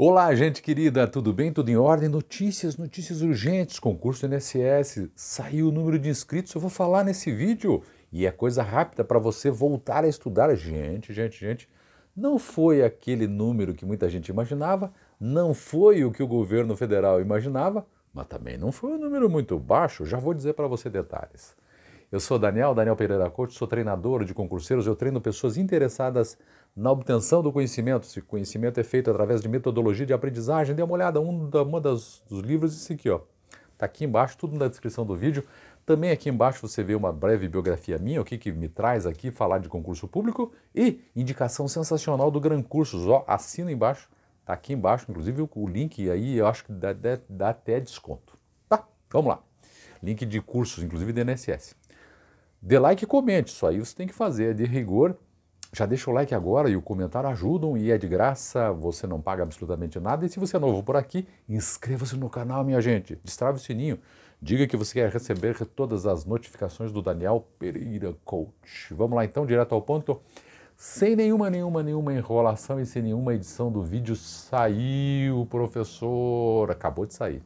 Olá, gente querida, tudo bem? Tudo em ordem? Notícias, notícias urgentes, concurso NSS, saiu o número de inscritos, eu vou falar nesse vídeo. E é coisa rápida para você voltar a estudar. Gente, gente, gente, não foi aquele número que muita gente imaginava, não foi o que o governo federal imaginava, mas também não foi um número muito baixo, já vou dizer para você detalhes. Eu sou Daniel, Daniel Pereira Couto, sou treinador de concurseiros. Eu treino pessoas interessadas na obtenção do conhecimento. Esse conhecimento é feito através de metodologia de aprendizagem. Dê uma olhada, um da, uma das, dos livros, esse aqui, ó. Tá aqui embaixo, tudo na descrição do vídeo. Também aqui embaixo você vê uma breve biografia minha, o que, que me traz aqui falar de concurso público e indicação sensacional do Gran Cursos. Ó, assina embaixo, tá aqui embaixo, inclusive o, link aí eu acho que dá, dá, dá até desconto. Tá, vamos lá. Link de cursos, inclusive do INSS. Dê like e comente, isso aí você tem que fazer, é de rigor. Já deixa o like agora e o comentário ajudam e é de graça, você não paga absolutamente nada. E se você é novo por aqui, inscreva-se no canal, minha gente. Destrave o sininho. Diga que você quer receber todas as notificações do Daniel Pereira Coach. Vamos lá então, direto ao ponto. Sem nenhuma, nenhuma, nenhuma enrolação e sem nenhuma edição do vídeo, saiu, professor. Acabou de sair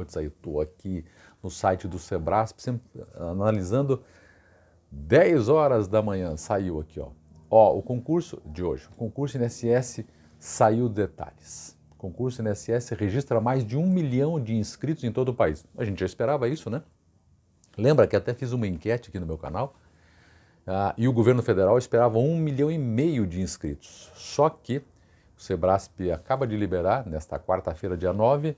acabou de sair. Estou aqui no site do Sebrasp, analisando 10 horas da manhã. Saiu aqui, ó. Ó, o concurso de hoje. O concurso INSS saiu detalhes. O concurso INSS registra mais de um milhão de inscritos em todo o país. A gente já esperava isso, né? Lembra que até fiz uma enquete aqui no meu canal? Ah, e o governo federal esperava um milhão e meio de inscritos. Só que o Sebrasp acaba de liberar, nesta quarta-feira, dia 9,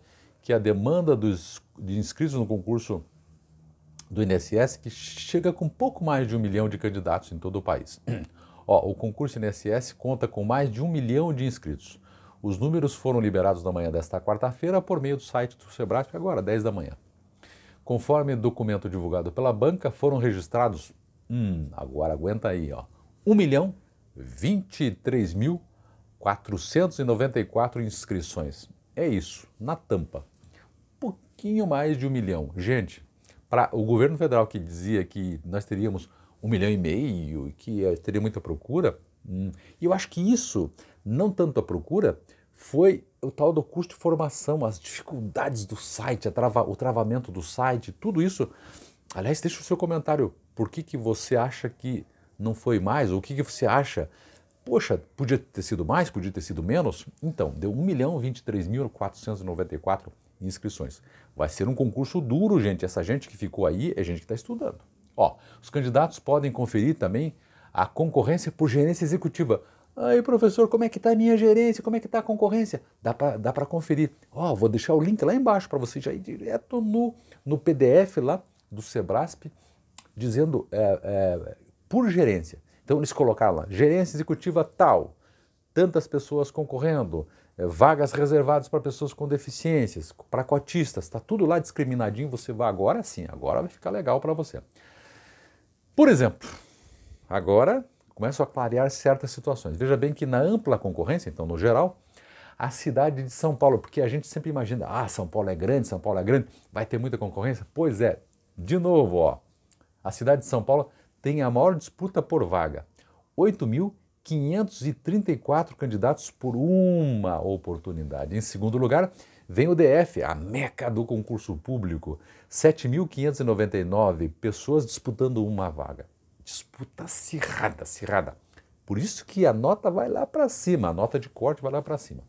que a demanda dos de inscritos no concurso do INSS, que chega com pouco mais de um milhão de candidatos em todo o país. Ó, o concurso INSS conta com mais de um milhão de inscritos. Os números foram liberados na manhã desta quarta-feira por meio do site do Sebrae, agora 10 da manhã. Conforme documento divulgado pela banca, foram registrados, hum, agora aguenta aí, ó, 1 milhão 23 mil 494 inscrições. É isso, na tampa pouquinho mais de um milhão. Gente, para o governo federal que dizia que nós teríamos um milhão e meio e que eh, teria muita procura, hum, eu acho que isso, não tanto a procura, foi o tal do custo de formação, as dificuldades do site, a trava, o travamento do site, tudo isso. Aliás, deixa o seu comentário. Por que, que você acha que não foi mais? Ou o que, que você acha? Poxa, podia ter sido mais, podia ter sido menos? Então, deu 1 milhão 23.494 inscrições. Vai ser um concurso duro, gente. Essa gente que ficou aí é gente que está estudando. Ó, os candidatos podem conferir também a concorrência por gerência executiva. Aí, professor, como é que está a minha gerência? Como é que está a concorrência? Dá para dá pra conferir. Ó, vou deixar o link lá embaixo para você já ir direto no, no PDF lá do Sebrasp, dizendo é, é, por gerência. Então, eles colocaram lá, gerência executiva tal, tantas pessoas concorrendo, é, vagas reservadas para pessoas com deficiências, para cotistas, está tudo lá discriminadinho, você vai agora sim, agora vai ficar legal para você. Por exemplo, agora começam a clarear certas situações. Veja bem que na ampla concorrência, então no geral, a cidade de São Paulo, porque a gente sempre imagina, ah, São Paulo é grande, São Paulo é grande, vai ter muita concorrência. Pois é, de novo, ó, a cidade de São Paulo tem a maior disputa por vaga, 8.000 534 candidatos por uma oportunidade. Em segundo lugar, vem o DF, a meca do concurso público. 7.599 pessoas disputando uma vaga. Disputa acirrada, acirrada. Por isso que a nota vai lá para cima, a nota de corte vai lá para cima.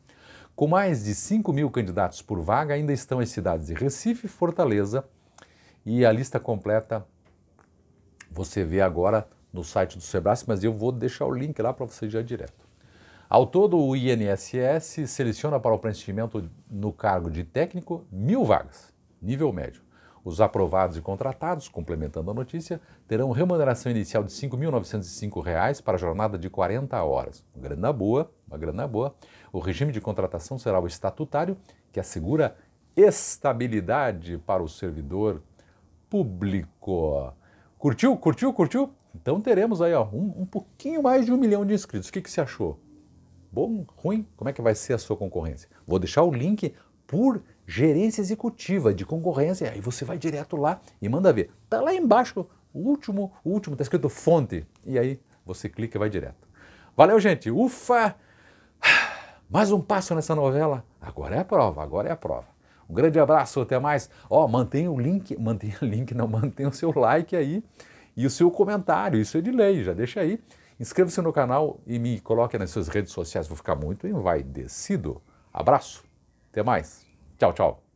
Com mais de 5 mil candidatos por vaga, ainda estão as cidades de Recife e Fortaleza. E a lista completa você vê agora no site do Sebrae, mas eu vou deixar o link lá para você já direto. Ao todo, o INSS seleciona para o preenchimento no cargo de técnico mil vagas, nível médio. Os aprovados e contratados, complementando a notícia, terão remuneração inicial de R$ 5.905 para a jornada de 40 horas. Uma grana boa, uma grana boa. O regime de contratação será o estatutário, que assegura estabilidade para o servidor público. Curtiu? Curtiu? Curtiu? Então teremos aí ó, um, um pouquinho mais de um milhão de inscritos. O que, que você achou? Bom? Ruim? Como é que vai ser a sua concorrência? Vou deixar o link por gerência executiva de concorrência. Aí você vai direto lá e manda ver. Tá lá embaixo o último, o último, tá escrito fonte. E aí você clica e vai direto. Valeu, gente. Ufa! Mais um passo nessa novela. Agora é a prova, agora é a prova. Um grande abraço, até mais. Ó, oh, mantenha o link, mantenha o link, não, mantenha o seu like aí e o seu comentário, isso é de lei, já deixa aí. Inscreva-se no canal e me coloque nas suas redes sociais, vou ficar muito envaidecido. Abraço, até mais. Tchau, tchau.